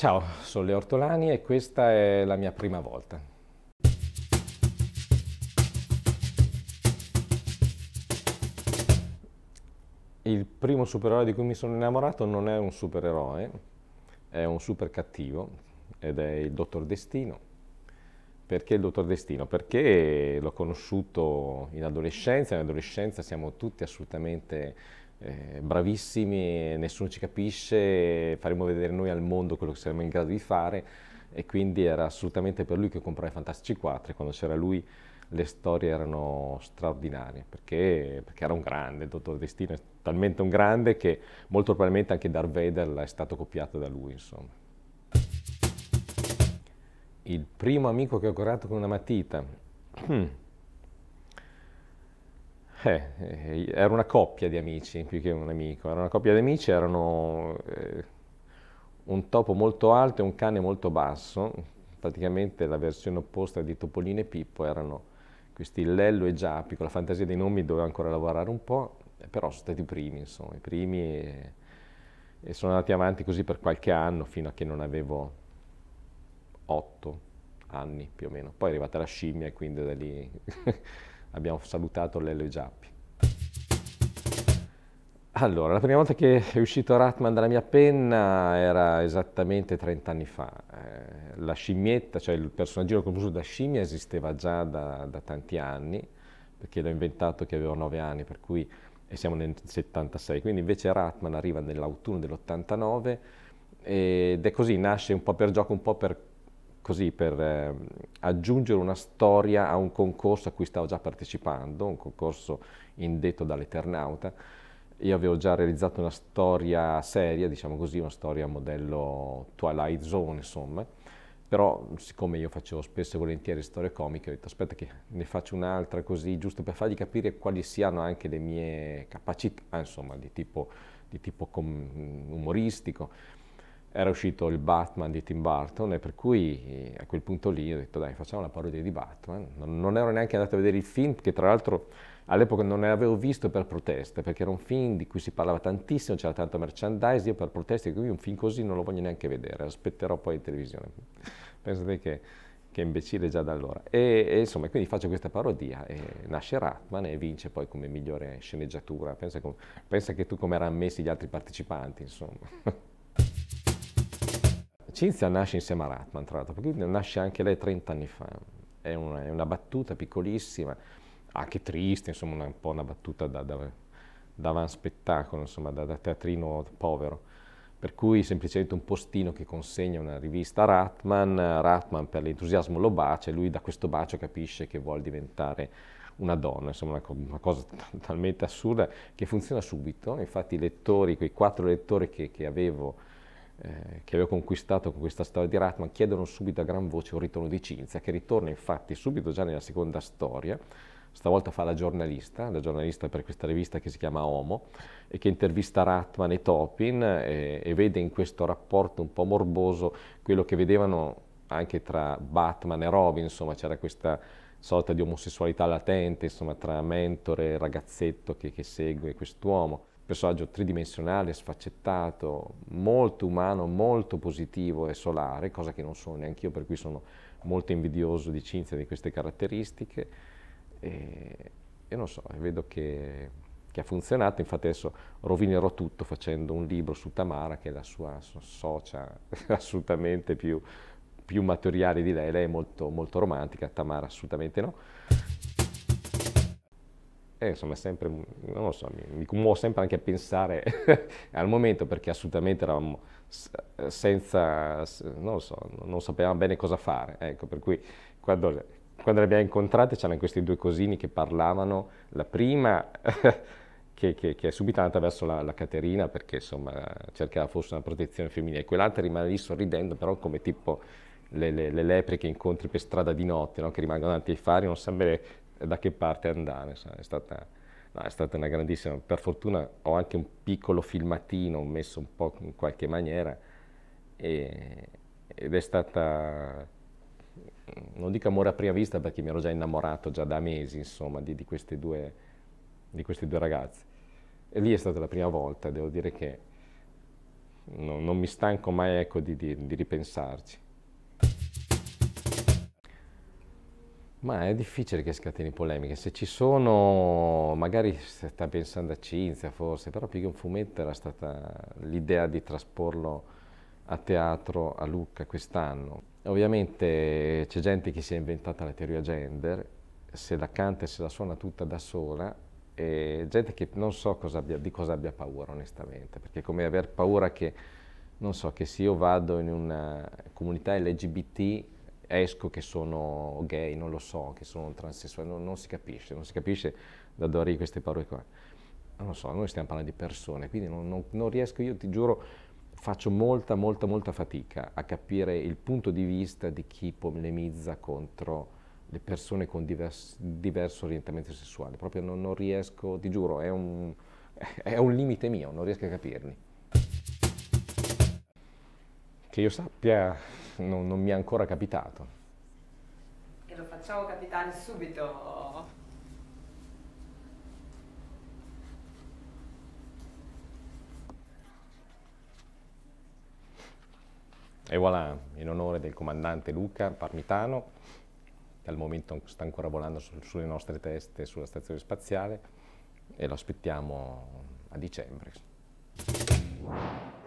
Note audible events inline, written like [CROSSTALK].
Ciao, sono Leo Ortolani e questa è la mia prima volta. Il primo supereroe di cui mi sono innamorato non è un supereroe, è un super cattivo ed è il Dottor Destino. Perché il Dottor Destino? Perché l'ho conosciuto in adolescenza, in adolescenza siamo tutti assolutamente eh, bravissimi, nessuno ci capisce, faremo vedere noi al mondo quello che saremo in grado di fare e quindi era assolutamente per lui che i Fantastici 4 e quando c'era lui le storie erano straordinarie perché, perché era un grande, il dottor Destino è talmente un grande che molto probabilmente anche Darth Vader è stato copiato da lui insomma. Il primo amico che ho curato con una matita. [CLEARS THROAT] Eh, eh, era una coppia di amici più che un amico, era una coppia di amici, erano eh, un topo molto alto e un cane molto basso, praticamente la versione opposta di Topolino e Pippo erano questi Lello e Giappi, con la fantasia dei nomi doveva ancora lavorare un po', però sono stati i primi, insomma, i primi e, e sono andati avanti così per qualche anno fino a che non avevo otto anni più o meno. Poi è arrivata la scimmia e quindi da lì... [LAUGHS] abbiamo salutato Lello e Giappi. Allora, la prima volta che è uscito Ratman dalla mia penna era esattamente 30 anni fa. Eh, la scimmietta, cioè il personaggio composto da scimmia, esisteva già da, da tanti anni, perché l'ho inventato che avevo 9 anni, per cui siamo nel 76. Quindi invece Ratman arriva nell'autunno dell'89 ed è così, nasce un po' per gioco, un po' per così per eh, aggiungere una storia a un concorso a cui stavo già partecipando, un concorso indetto dall'Eternauta. Io avevo già realizzato una storia seria, diciamo così, una storia modello Twilight Zone, insomma. Però siccome io facevo spesso e volentieri storie comiche, ho detto aspetta che ne faccio un'altra così, giusto per fargli capire quali siano anche le mie capacità, insomma, di tipo, di tipo com- umoristico era uscito il Batman di Tim Burton e per cui eh, a quel punto lì ho detto dai facciamo una parodia di Batman, non, non ero neanche andato a vedere il film che tra l'altro all'epoca non ne avevo visto per proteste perché era un film di cui si parlava tantissimo, c'era tanto merchandise, io per proteste quindi un film così non lo voglio neanche vedere, aspetterò poi in televisione, [LAUGHS] pensate che, che imbecille già da allora e, e, insomma quindi faccio questa parodia e nasce Ratman e vince poi come migliore sceneggiatura, pensa, com pensa che tu come erano messi gli altri partecipanti insomma. [LAUGHS] Cinzia nasce insieme a Ratman, tra l'altro, perché nasce anche lei 30 anni fa. È una, è una battuta piccolissima, anche ah, triste, insomma, una, un po' una battuta da, da, da van spettacolo, insomma, da, da teatrino povero per cui semplicemente un postino che consegna una rivista a Ratman, Ratman per l'entusiasmo lo bacia e lui da questo bacio capisce che vuole diventare una donna, insomma una, una cosa talmente assurda che funziona subito, infatti i lettori, quei quattro lettori che, che avevo eh, che aveva conquistato con questa storia di Ratman chiedono subito a gran voce un ritorno di Cinzia, che ritorna infatti subito già nella seconda storia, stavolta fa la giornalista, la giornalista per questa rivista che si chiama Homo, e che intervista Ratman e Topin eh, e vede in questo rapporto un po' morboso quello che vedevano anche tra Batman e Robin, insomma c'era questa sorta di omosessualità latente, insomma tra mentore e ragazzetto che, che segue quest'uomo personaggio tridimensionale, sfaccettato, molto umano, molto positivo e solare, cosa che non sono neanche io, per cui sono molto invidioso di Cinzia di queste caratteristiche. E, e non so, vedo che, che, ha funzionato, infatti adesso rovinerò tutto facendo un libro su Tamara, che è la sua socia [LAUGHS] assolutamente più, più materiale di lei, lei è molto, molto romantica, Tamara assolutamente no eh, insomma, sempre, non lo so, mi, mi commuovo sempre anche a pensare [LAUGHS] al momento perché assolutamente eravamo eh, senza, non lo so, non sapevamo bene cosa fare. Ecco, per cui quando, quando le abbiamo incontrate c'erano questi due cosini che parlavano, la prima [LAUGHS] che, che, che, è subito andata verso la, la, Caterina perché insomma cercava forse una protezione femminile, e quell'altra rimane lì sorridendo però come tipo le, le, le, lepre che incontri per strada di notte, no? che rimangono davanti ai fari, non sa bene da che parte andare, sai? È, stata, no, è stata una grandissima, per fortuna ho anche un piccolo filmatino messo un po' in qualche maniera e, ed è stata, non dico amore a prima vista perché mi ero già innamorato già da mesi insomma di, di queste due, di questi due ragazzi. E lì è stata la prima volta, devo dire che non, non mi stanco mai ecco, di, di, di ripensarci. Ma è difficile che scateni polemiche, se ci sono, magari sta pensando a Cinzia forse, però più che un fumetto era stata l'idea di trasporlo a teatro a Lucca quest'anno. Ovviamente c'è gente che si è inventata la teoria gender, se la canta e se la suona tutta da sola, e gente che non so cosa abbia, di cosa abbia paura onestamente, perché come aver paura che, non so, che se io vado in una comunità LGBT esco che sono gay, non lo so, che sono transessuale, non, non si capisce, non si capisce da dove arrivi queste parole qua. Non lo so, noi stiamo parlando di persone, quindi non, non, non riesco, io ti giuro, faccio molta, molta, molta fatica a capire il punto di vista di chi polemizza contro le persone con divers, diverso orientamento sessuale. Proprio non, non riesco, ti giuro, è un, è un, limite mio, non riesco a capirli. Che io sappia, non, non mi è ancora capitato. E lo facciamo capitare subito. E voilà, in onore del comandante Luca Parmitano, che al momento sta ancora volando su, sulle nostre teste sulla stazione spaziale, e lo aspettiamo a dicembre.